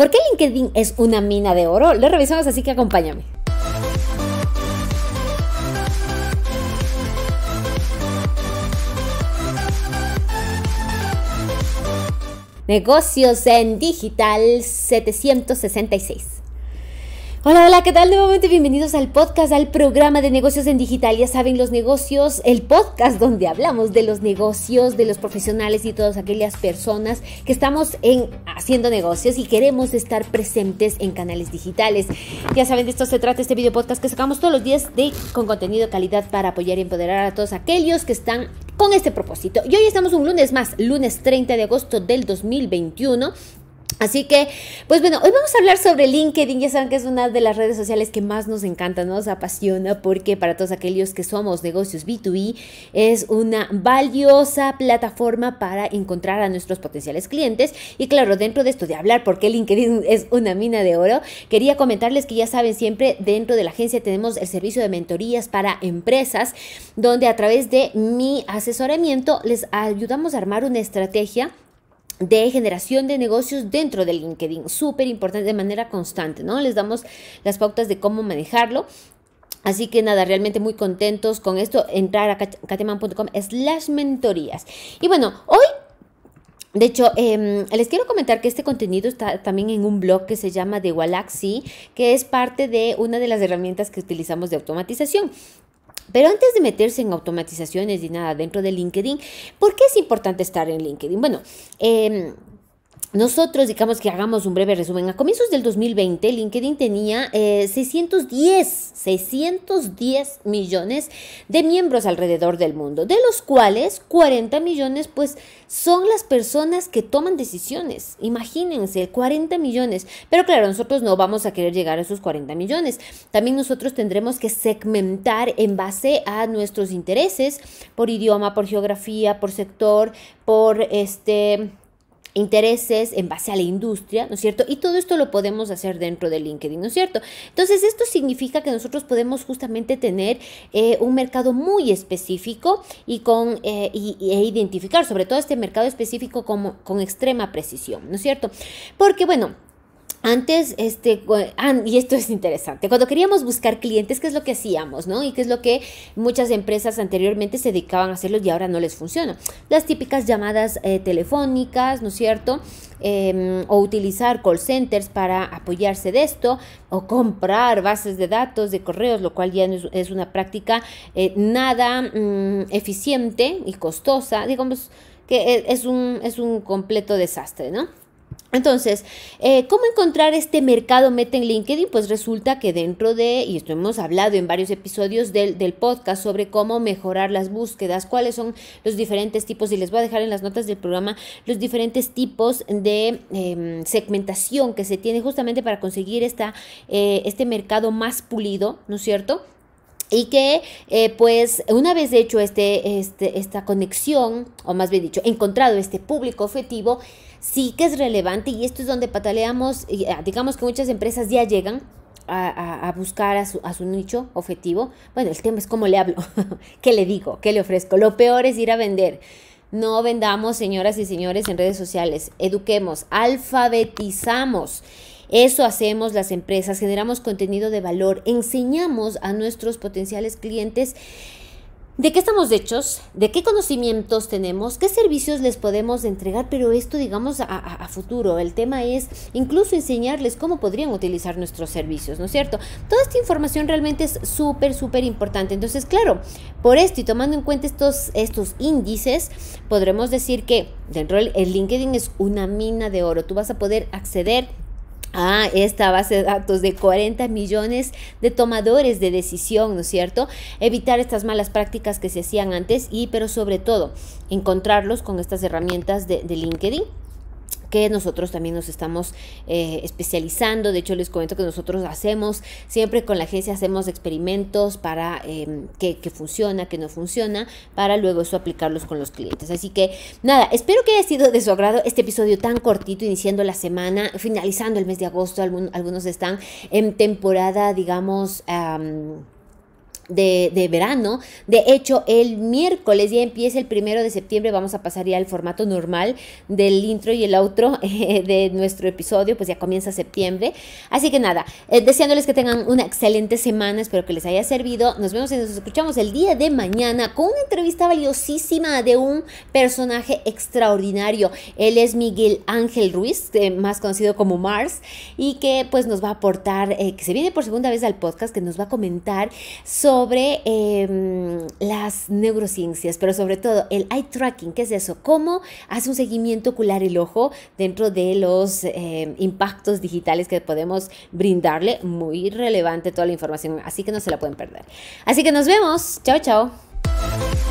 ¿Por qué LinkedIn es una mina de oro? Lo revisamos, así que acompáñame. Negocios en Digital 766. Hola, hola, ¿qué tal? Nuevamente bienvenidos al podcast, al programa de negocios en digital. Ya saben, los negocios, el podcast donde hablamos de los negocios, de los profesionales y todas aquellas personas que estamos en, haciendo negocios y queremos estar presentes en canales digitales. Ya saben, de esto se trata este video podcast que sacamos todos los días de, con contenido de calidad para apoyar y empoderar a todos aquellos que están con este propósito. Y hoy estamos un lunes más, lunes 30 de agosto del 2021. Así que, pues bueno, hoy vamos a hablar sobre LinkedIn. Ya saben que es una de las redes sociales que más nos encanta, nos apasiona, porque para todos aquellos que somos negocios B2B, es una valiosa plataforma para encontrar a nuestros potenciales clientes. Y claro, dentro de esto de hablar por qué LinkedIn es una mina de oro, quería comentarles que ya saben, siempre dentro de la agencia tenemos el servicio de mentorías para empresas, donde a través de mi asesoramiento les ayudamos a armar una estrategia de generación de negocios dentro del LinkedIn. Súper importante de manera constante, ¿no? Les damos las pautas de cómo manejarlo. Así que nada, realmente muy contentos con esto. Entrar a cateman.com slash mentorías. Y bueno, hoy de hecho, em, les quiero comentar que este contenido está también en un blog que se llama The Galaxy, que es parte de una de las herramientas que utilizamos de automatización. Pero antes de meterse en automatizaciones y nada dentro de LinkedIn, ¿por qué es importante estar en LinkedIn? Bueno, eh, nosotros, digamos que hagamos un breve resumen. A comienzos del 2020, LinkedIn tenía 610, eh, 610 millones de miembros alrededor del mundo, de los cuales 40 millones pues son las personas que toman decisiones. Imagínense, 40 millones. Pero claro, nosotros no vamos a querer llegar a esos 40 millones. También nosotros tendremos que segmentar en base a nuestros intereses por idioma, por geografía, por sector, por este intereses en base a la industria, ¿no es cierto? Y todo esto lo podemos hacer dentro de LinkedIn, ¿no es cierto? Entonces, esto significa que nosotros podemos justamente tener eh, un mercado muy específico y con, eh, e identificar sobre todo este mercado específico como, con extrema precisión, ¿no es cierto? Porque, bueno, antes, este, ah, y esto es interesante, cuando queríamos buscar clientes, ¿qué es lo que hacíamos, no? Y qué es lo que muchas empresas anteriormente se dedicaban a hacerlo y ahora no les funciona. Las típicas llamadas eh, telefónicas, ¿no es cierto? Em, o utilizar call centers para apoyarse de esto, o comprar bases de datos de correos, lo cual ya no es, una práctica eh, nada mm, eficiente y costosa, digamos que e, es un, es un completo desastre, ¿no? Entonces, eh, ¿cómo encontrar este mercado meta en LinkedIn? Pues resulta que dentro de, y esto hemos hablado en varios episodios del, del, podcast sobre cómo mejorar las búsquedas, cuáles son los diferentes tipos, y les voy a dejar en las notas del programa los diferentes tipos de em, segmentación que se tiene justamente para conseguir esta, eh, este mercado más pulido, ¿no es cierto? y que eh, pues una vez hecho este, este, esta conexión, o más bien dicho, encontrado este público objetivo, sí que es relevante y esto es donde pataleamos, ah, digamos que muchas empresas ya llegan a, a, buscar a su, a su, nicho objetivo. Bueno, el tema es cómo le hablo, qué le digo, qué le ofrezco. Lo peor es ir a vender. No vendamos, señoras y señores, en redes sociales. Eduquemos, alfabetizamos. Eso hacemos las empresas, generamos contenido de valor, enseñamos a nuestros potenciales clientes de qué estamos hechos, de qué conocimientos tenemos, qué servicios les podemos entregar, pero esto digamos a, futuro. El tema es incluso enseñarles cómo podrían utilizar nuestros servicios, ¿no es cierto? Toda esta información realmente es súper, súper importante. Entonces, claro, por esto y tomando en cuenta estos, estos índices, podremos decir que dentro el LinkedIn es una mina de oro. Tú vas a poder acceder Ah, esta base de datos de 40 millones de tomadores de decisión, ¿no es cierto? Evitar estas malas prácticas que se hacían antes y, pero sobre todo, encontrarlos con estas herramientas de LinkedIn que nosotros también nos estamos eh, especializando. De hecho, les comento que nosotros hacemos, siempre con la agencia hacemos experimentos para em, que, funciona, que no funciona, para luego eso aplicarlos con los clientes. Así que nada, espero que haya sido de su agrado este episodio tan cortito, iniciando la semana, finalizando el mes de agosto. algunos están en temporada, digamos de, verano. De hecho, el miércoles ya empieza el primero de septiembre. Vamos a pasar ya al formato normal del intro y el outro de nuestro episodio. Pues ya comienza septiembre. Así que nada, eh, deseándoles que tengan una excelente semana. Espero que les haya servido. Nos vemos y nos escuchamos el día de mañana con una entrevista valiosísima de un personaje extraordinario. Él es Miguel Ángel Ruiz, eh, más conocido como Mars, y que pues nos va a aportar, eh, que se viene por segunda vez al podcast, que nos va a comentar sobre sobre em, las neurociencias, pero sobre todo el eye tracking, ¿qué es eso? ¿Cómo hace un seguimiento ocular el ojo dentro de los em, impactos digitales que podemos brindarle? Muy relevante toda la información, así que no se la pueden perder. Así que nos vemos. Chao, chao.